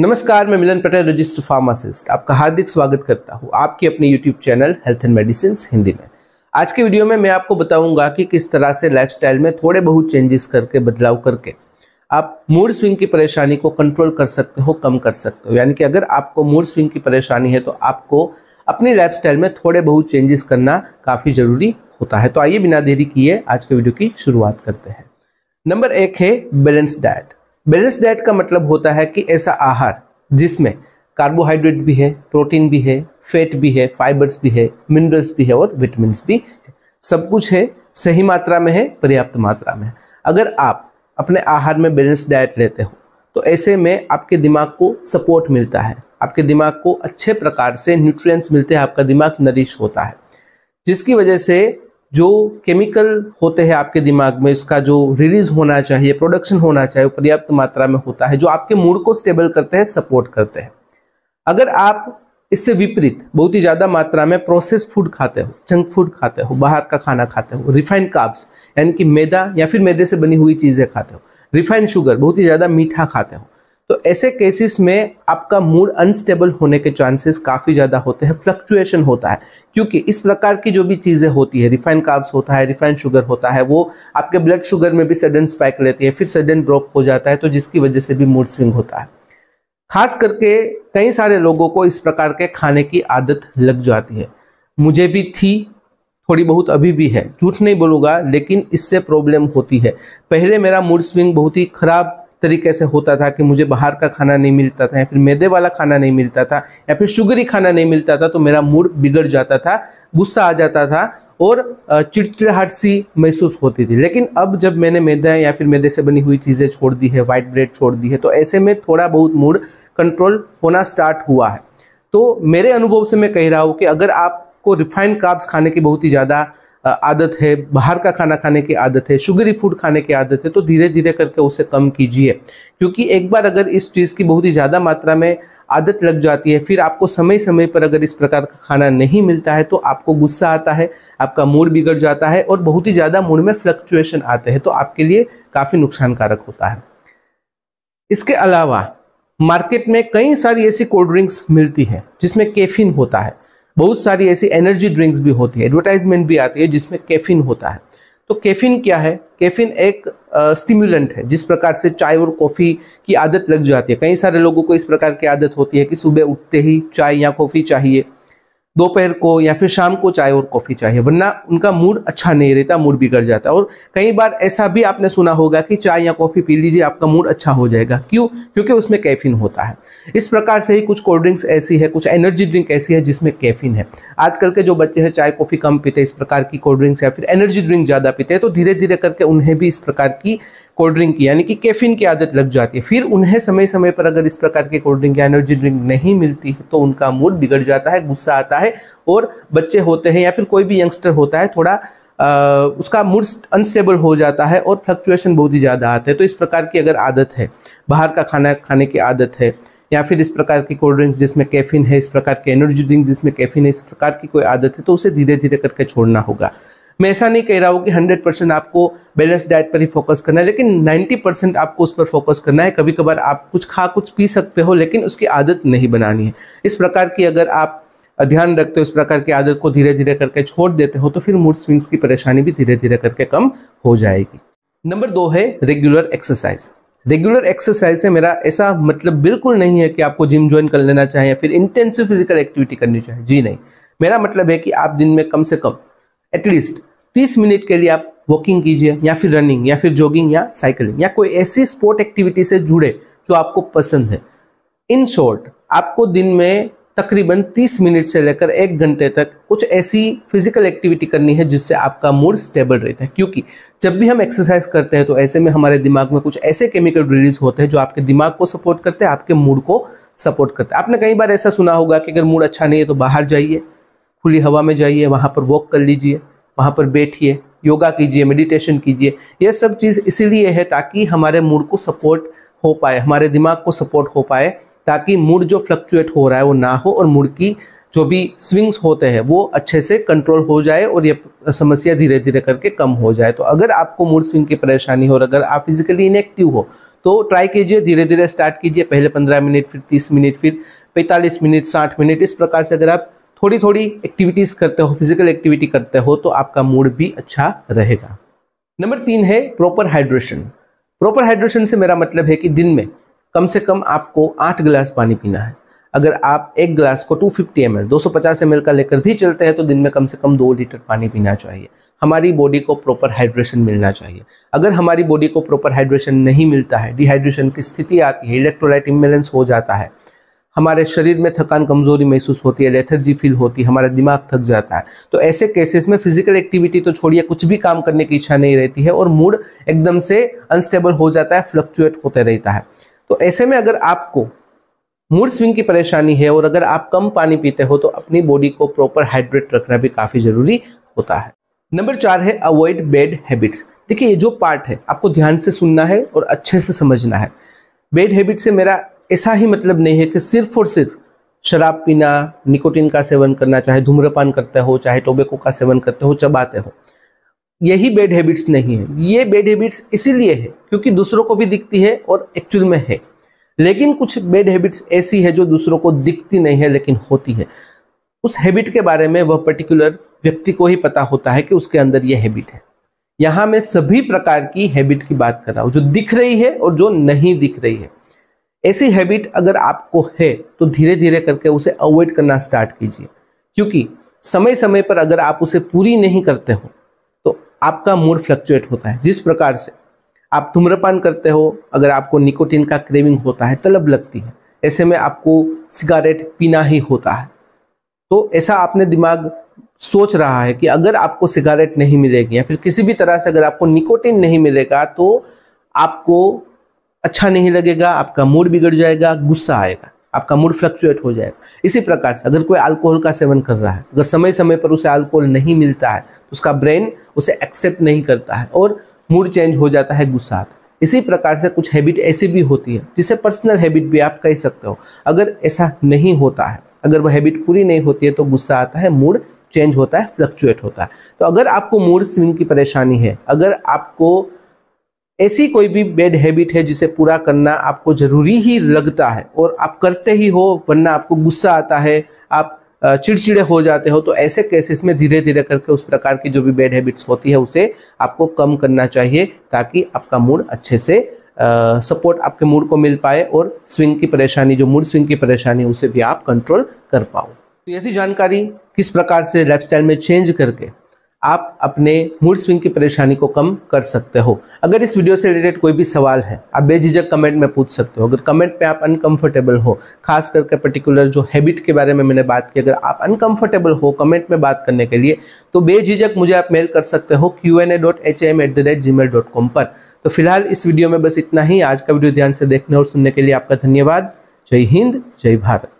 नमस्कार मैं मिलन Patel register pharmacist आपका हार्दिक स्वागत करता हूँ आपके अपने YouTube channel health and medicine Hindi में आज के वीडियो में मैं आपको बताऊंगा कि किस तरह से लाइफस्टाइल में थोड़े बहुत चेंजेस करके बदलाव करके आप मूड स्विंग की परेशानी को कंट्रोल कर सकते हो कम कर सकते हो यानी कि अगर आपको मूड स्विंग की परेशानी है तो आपको अपनी लाइफ में थोड़े बहुत चेंजेस करना काफ़ी ज़रूरी होता है तो आइए बिना देरी किए आज के वीडियो की शुरुआत करते हैं नंबर एक है बैलेंस डाइट बैलेंस डाइट का मतलब होता है कि ऐसा आहार जिसमें कार्बोहाइड्रेट भी है प्रोटीन भी है फैट भी है फाइबर्स भी है मिनरल्स भी है और विटामिन भी है सब कुछ है सही मात्रा में है पर्याप्त मात्रा में है अगर आप अपने आहार में बैलेंस डाइट लेते हो तो ऐसे में आपके दिमाग को सपोर्ट मिलता है आपके दिमाग को अच्छे प्रकार से न्यूट्रिएंट्स मिलते हैं आपका दिमाग नरिश होता है जिसकी वजह से जो केमिकल होते हैं आपके दिमाग में इसका जो रिलीज होना चाहिए प्रोडक्शन होना चाहिए पर्याप्त मात्रा में होता है जो आपके मूड को स्टेबल करते हैं सपोर्ट करते हैं अगर आप इससे विपरीत बहुत ही ज़्यादा मात्रा में प्रोसेस फूड खाते हो जंक फूड खाते हो बाहर का खाना खाते हो रिफाइंड काब्स यानी कि मैदा या फिर मैदे से बनी हुई चीज़ें खाते हो रिफाइंड शुगर बहुत ही ज़्यादा मीठा खाते हो तो ऐसे केसेस में आपका मूड अनस्टेबल होने के चांसेस काफ़ी ज़्यादा होते हैं फ्लक्चुएशन होता है क्योंकि इस प्रकार की जो भी चीज़ें होती है रिफाइंड कार्ब्स होता है रिफाइंड शुगर होता है वो आपके ब्लड शुगर में भी सडन स्पाइक लेती है फिर सडन ड्रॉप हो जाता है तो जिसकी वजह से भी मूड स्विंग होता है खास करके कई सारे लोगों को इस प्रकार के खाने की आदत लग जाती है मुझे भी थी थोड़ी बहुत अभी भी है झूठ नहीं बोलूँगा लेकिन इससे प्रॉब्लम होती है पहले मेरा मूड स्विंग बहुत ही ख़राब तरीके से होता था कि मुझे बाहर का खाना नहीं मिलता था या फिर मैदे वाला खाना नहीं मिलता था या फिर शुगरी खाना नहीं मिलता था तो मेरा मूड बिगड़ जाता था गुस्सा आ जाता था और चिड़चिड़ाहट सी महसूस होती थी लेकिन अब जब मैंने मैदा या फिर मैदे से बनी हुई चीज़ें छोड़ दी है वाइट ब्रेड छोड़ दी है तो ऐसे में थोड़ा बहुत मूड कंट्रोल होना स्टार्ट हुआ है तो मेरे अनुभव से मैं कह रहा हूँ कि अगर आपको रिफाइंड काब्स खाने की बहुत ही ज़्यादा आदत है बाहर का खाना खाने की आदत है शुगरी फूड खाने की आदत है तो धीरे धीरे करके उसे कम कीजिए क्योंकि एक बार अगर इस चीज़ की बहुत ही ज़्यादा मात्रा में आदत लग जाती है फिर आपको समय समय पर अगर इस प्रकार का खाना नहीं मिलता है तो आपको गुस्सा आता है आपका मूड बिगड़ जाता है और बहुत ही ज़्यादा मूड में फ्लक्चुएशन आते हैं तो आपके लिए काफ़ी नुकसानकारक होता है इसके अलावा मार्केट में कई सारी ऐसी कोल्ड ड्रिंक्स मिलती है जिसमें कैफीन होता है बहुत सारी ऐसी एनर्जी ड्रिंक्स भी होती है एडवर्टाइजमेंट भी आती है जिसमें कैफिन होता है तो कैफिन क्या है कैफिन एक स्टिम्युलेंट है जिस प्रकार से चाय और कॉफ़ी की आदत लग जाती है कई सारे लोगों को इस प्रकार की आदत होती है कि सुबह उठते ही चाय या कॉफ़ी चाहिए दोपहर को या फिर शाम को चाय और कॉफ़ी चाहिए वरना उनका मूड अच्छा नहीं रहता मूड बिगड़ जाता और कई बार ऐसा भी आपने सुना होगा कि चाय या कॉफ़ी पी लीजिए आपका मूड अच्छा हो जाएगा क्यों क्योंकि उसमें कैफीन होता है इस प्रकार से ही कुछ कोल्ड ड्रिंक्स ऐसी है कुछ एनर्जी ड्रिंक ऐसी है जिसमें कैफिन है आजकल के जो बच्चे हैं चाय कॉफ़ी कम पीते इस प्रकार की कोल्ड ड्रिंक्स या फिर एनर्जी ड्रिंक ज़्यादा पीते हैं तो धीरे धीरे करके उन्हें भी इस प्रकार की कोल्ड ड्रिंक की यानी कि कैफीन की आदत लग जाती है फिर उन्हें समय समय पर अगर इस प्रकार के कोल्ड ड्रिंक या एनर्जी ड्रिंक नहीं मिलती है तो उनका मूड बिगड़ जाता है गुस्सा आता है और बच्चे होते हैं या फिर कोई भी यंगस्टर होता है थोड़ा आ, उसका मूड अनस्टेबल हो जाता है और फ्लक्चुएशन बहुत ही ज़्यादा आता है तो इस प्रकार की अगर आदत है बाहर का खाना खाने की आदत है या फिर इस प्रकार की कोल्ड ड्रिंक्स जिसमें कैफीन है इस प्रकार के एनर्जी ड्रिंक जिसमें कैफीन है इस प्रकार की कोई आदत है तो उसे धीरे धीरे करके छोड़ना होगा मैं ऐसा नहीं कह रहा हूँ कि 100 परसेंट आपको बैलेंस डाइट पर ही फोकस करना है लेकिन 90 परसेंट आपको उस पर फोकस करना है कभी कभार आप कुछ खा कुछ पी सकते हो लेकिन उसकी आदत नहीं बनानी है इस प्रकार की अगर आप ध्यान रखते हो इस प्रकार की आदत को धीरे धीरे करके छोड़ देते हो तो फिर मूड स्विंग्स की परेशानी भी धीरे धीरे करके कम हो जाएगी नंबर दो है रेगुलर एक्सरसाइज रेगुलर एक्सरसाइज से मेरा ऐसा मतलब बिल्कुल नहीं है कि आपको जिम ज्वाइन कर लेना चाहिए फिर इंटेंसिव फिजिकल एक्टिविटी करनी चाहिए जी नहीं मेरा मतलब है कि आप दिन में कम से कम एटलीस्ट तीस मिनट के लिए आप वॉकिंग कीजिए या फिर रनिंग या फिर जॉगिंग या साइकिलिंग या कोई ऐसी स्पोर्ट एक्टिविटी से जुड़े जो आपको पसंद है इन शॉर्ट आपको दिन में तकरीबन 30 मिनट से लेकर एक घंटे तक कुछ ऐसी फिजिकल एक्टिविटी करनी है जिससे आपका मूड स्टेबल रहता है क्योंकि जब भी हम एक्सरसाइज करते हैं तो ऐसे में हमारे दिमाग में कुछ ऐसे केमिकल रिलीज होते हैं जो आपके दिमाग को सपोर्ट करते हैं आपके मूड को सपोर्ट करते हैं आपने कई बार ऐसा सुना होगा कि अगर मूड अच्छा नहीं है तो बाहर जाइए खुली हवा में जाइए वहाँ पर वॉक कर लीजिए वहाँ पर बैठिए योगा कीजिए मेडिटेशन कीजिए यह सब चीज़ इसीलिए है ताकि हमारे मूड को सपोर्ट हो पाए हमारे दिमाग को सपोर्ट हो पाए ताकि मूड जो फ्लक्चुएट हो रहा है वो ना हो और मूड की जो भी स्विंग्स होते हैं वो अच्छे से कंट्रोल हो जाए और ये समस्या धीरे धीरे करके कम हो जाए तो अगर आपको मूड स्विंग की परेशानी हो और अगर आप फिजिकली इनएक्टिव हो तो ट्राई कीजिए धीरे धीरे स्टार्ट कीजिए पहले पंद्रह मिनट फिर तीस मिनट फिर पैंतालीस मिनट साठ मिनट इस प्रकार से अगर आप थोड़ी थोड़ी एक्टिविटीज़ करते हो फिजिकल एक्टिविटी करते हो तो आपका मूड भी अच्छा रहेगा नंबर तीन है प्रॉपर हाइड्रेशन प्रॉपर हाइड्रेशन से मेरा मतलब है कि दिन में कम से कम आपको आठ गिलास पानी पीना है अगर आप एक गिलास को 250 फिफ्टी एम एल दो का लेकर भी चलते हैं तो दिन में कम से कम दो लीटर पानी पीना चाहिए हमारी बॉडी को प्रॉपर हाइड्रेशन मिलना चाहिए अगर हमारी बॉडी को प्रॉपर हाइड्रेशन नहीं मिलता है डिहाइड्रेशन की स्थिति आती है इलेक्ट्रोलाइट इम्बेलेंस हो जाता है हमारे शरीर में थकान कमजोरी महसूस होती है लेथर्जी फील होती है हमारा दिमाग थक जाता है तो ऐसे केसेस में फिजिकल एक्टिविटी तो छोड़िए कुछ भी काम करने की इच्छा नहीं रहती है और मूड एकदम से अनस्टेबल हो जाता है फ्लक्चुएट होता रहता है तो ऐसे में अगर आपको मूड स्विंग की परेशानी है और अगर आप कम पानी पीते हो तो अपनी बॉडी को प्रॉपर हाइड्रेट रखना भी काफ़ी ज़रूरी होता है नंबर चार है अवॉइड बेड हैबिट्स देखिए ये जो पार्ट है आपको ध्यान से सुनना है और अच्छे से समझना है बेड हैबिट से मेरा ऐसा ही मतलब नहीं है कि सिर्फ और सिर्फ शराब पीना निकोटिन का सेवन करना चाहे धूम्रपान करते हो चाहे टोबेको का सेवन करते हो चबाते हो यही बेड हैबिट्स नहीं है ये बेड हैबिट्स इसीलिए है क्योंकि दूसरों को भी दिखती है और एक्चुअल में है लेकिन कुछ बेड हैबिट्स ऐसी है जो दूसरों को दिखती नहीं है लेकिन होती है उस हैबिट के बारे में वह पर्टिकुलर व्यक्ति को ही पता होता है कि उसके अंदर ये हैबिट है यहाँ मैं सभी प्रकार की हैबिट की बात कर रहा हूँ जो दिख रही है और जो नहीं दिख रही है ऐसी हैबिट अगर आपको है तो धीरे धीरे करके उसे अवॉइड करना स्टार्ट कीजिए क्योंकि समय समय पर अगर आप उसे पूरी नहीं करते हो तो आपका मूड फ्लक्चुएट होता है जिस प्रकार से आप धूम्रपान करते हो अगर आपको निकोटीन का क्रेविंग होता है तलब लगती है ऐसे में आपको सिगारेट पीना ही होता है तो ऐसा आपने दिमाग सोच रहा है कि अगर आपको सिगारेट नहीं मिलेगी या फिर किसी भी तरह से अगर आपको निकोटीन नहीं मिलेगा तो आपको अच्छा नहीं लगेगा आपका मूड बिगड़ जाएगा गुस्सा आएगा आपका मूड फ्लक्चुएट हो जाएगा इसी प्रकार से अगर कोई अल्कोहल का सेवन कर रहा है अगर समय समय पर उसे अल्कोहल नहीं मिलता है तो उसका ब्रेन उसे एक्सेप्ट नहीं करता है और मूड चेंज हो जाता है गुस्सा आता है इसी प्रकार से कुछ हैबिट ऐसी भी होती है जिसे पर्सनल हैबिट भी आप कह सकते हो अगर ऐसा नहीं होता है अगर वह हैबिट पूरी नहीं होती है तो गुस्सा आता है मूड चेंज होता है फ्लक्चुएट होता है तो अगर आपको मूड स्विंग की परेशानी है अगर आपको ऐसी कोई भी बेड हैबिट है जिसे पूरा करना आपको जरूरी ही लगता है और आप करते ही हो वरना आपको गुस्सा आता है आप चिड़चिड़े हो जाते हो तो ऐसे केसेस में धीरे धीरे करके उस प्रकार की जो भी बेड हैबिट्स होती है उसे आपको कम करना चाहिए ताकि आपका मूड अच्छे से सपोर्ट आपके मूड को मिल पाए और स्विंग की परेशानी जो मूड स्विंग की परेशानी है उसे भी आप कंट्रोल कर पाओ तो ऐसी जानकारी किस प्रकार से लाइफस्टाइल में चेंज करके आप अपने मूड स्विंग की परेशानी को कम कर सकते हो अगर इस वीडियो से रिलेटेड कोई भी सवाल है आप बेझिझक कमेंट में पूछ सकते हो अगर कमेंट पे आप अनकंफर्टेबल हो खास करके पर्टिकुलर जो हैबिट के बारे में मैंने बात की अगर आप अनकंफर्टेबल हो कमेंट में बात करने के लिए तो बेझिझक मुझे आप मेल कर सकते हो Q N A dot H M at the rate Gmail dot com पर तो फिलहाल इस वीडियो में बस इतना ही आज का वीडियो ध्यान से देखने और सुनने के लिए आपका धन्यवाद जय हिंद जय भारत